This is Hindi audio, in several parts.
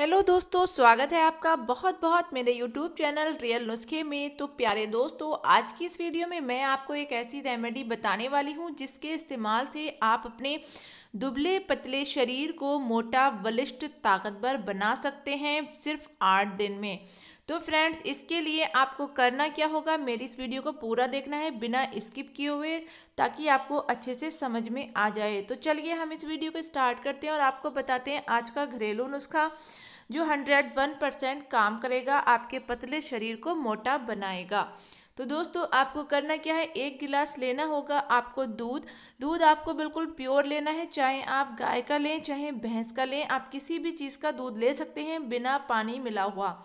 हेलो दोस्तों स्वागत है आपका बहुत बहुत मेरे यूट्यूब चैनल रियल नुस्खे में तो प्यारे दोस्तों आज की इस वीडियो में मैं आपको एक ऐसी रेमेडी बताने वाली हूँ जिसके इस्तेमाल से आप अपने दुबले पतले शरीर को मोटा बलिष्ठ ताकतवर बना सकते हैं सिर्फ आठ दिन में तो फ्रेंड्स इसके लिए आपको करना क्या होगा मेरी इस वीडियो को पूरा देखना है बिना स्किप किए हुए ताकि आपको अच्छे से समझ में आ जाए तो चलिए हम इस वीडियो को स्टार्ट करते हैं और आपको बताते हैं आज का घरेलू नुस्खा जो हंड्रेड वन परसेंट काम करेगा आपके पतले शरीर को मोटा बनाएगा तो दोस्तों आपको करना क्या है एक गिलास लेना होगा आपको दूध दूध आपको बिल्कुल प्योर लेना है चाहे आप गाय का लें चाहे भैंस का लें आप किसी भी चीज़ का दूध ले सकते हैं बिना पानी मिला हुआ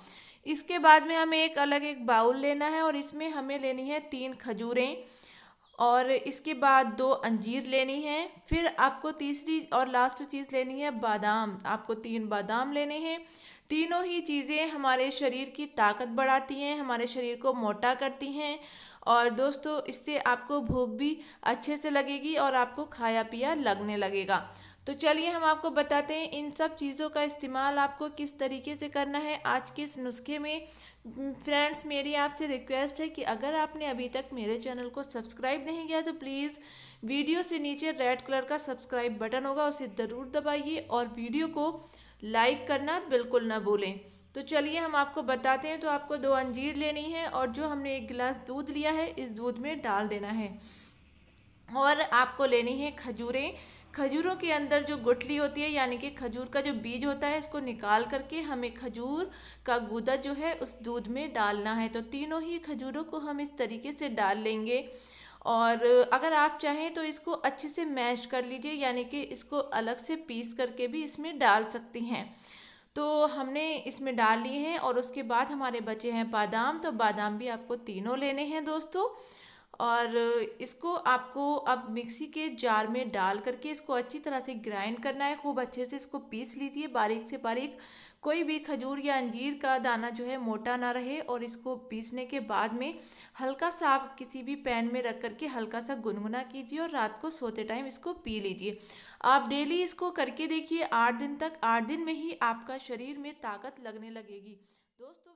इसके बाद में हमें एक अलग एक बाउल लेना है और इसमें हमें लेनी है तीन खजूरें और इसके बाद दो अंजीर लेनी है फिर आपको तीसरी और लास्ट चीज़ लेनी है बादाम आपको तीन बादाम लेने हैं तीनों ही चीज़ें हमारे शरीर की ताकत बढ़ाती हैं हमारे शरीर को मोटा करती हैं और दोस्तों इससे आपको भूख भी अच्छे से लगेगी और आपको खाया पिया लगने लगेगा तो चलिए हम आपको बताते हैं इन सब चीज़ों का इस्तेमाल आपको किस तरीके से करना है आज के इस नुस्खे में फ्रेंड्स मेरी आपसे रिक्वेस्ट है कि अगर आपने अभी तक मेरे चैनल को सब्सक्राइब नहीं किया तो प्लीज़ वीडियो से नीचे रेड कलर का सब्सक्राइब बटन होगा उसे ज़रूर दबाइए और वीडियो को लाइक करना बिल्कुल ना भूलें तो चलिए हम आपको बताते हैं तो आपको दो अंजीर लेनी है और जो हमने एक गिलास दूध लिया है इस दूध में डाल देना है और आपको लेनी है खजूरें खजूरों के अंदर जो गुठली होती है यानी कि खजूर का जो बीज होता है इसको निकाल करके हमें खजूर का गुदा जो है उस दूध में डालना है तो तीनों ही खजूरों को हम इस तरीके से डाल लेंगे और अगर आप चाहें तो इसको अच्छे से मैश कर लीजिए यानी कि इसको अलग से पीस करके भी इसमें डाल सकती हैं तो हमने इसमें डाल लिए हैं और उसके बाद हमारे बचे हैं बादाम तो बादाम भी आपको तीनों लेने हैं दोस्तों और इसको आपको अब मिक्सी के जार में डाल करके इसको अच्छी तरह से ग्राइंड करना है खूब अच्छे से इसको पीस लीजिए बारीक से बारीक कोई भी खजूर या अंजीर का दाना जो है मोटा ना रहे और इसको पीसने के बाद में हल्का सा आप किसी भी पैन में रख करके हल्का सा गुनगुना कीजिए और रात को सोते टाइम इसको पी लीजिए आप डेली इसको करके देखिए आठ दिन तक आठ दिन में ही आपका शरीर में ताकत लगने लगेगी दोस्तों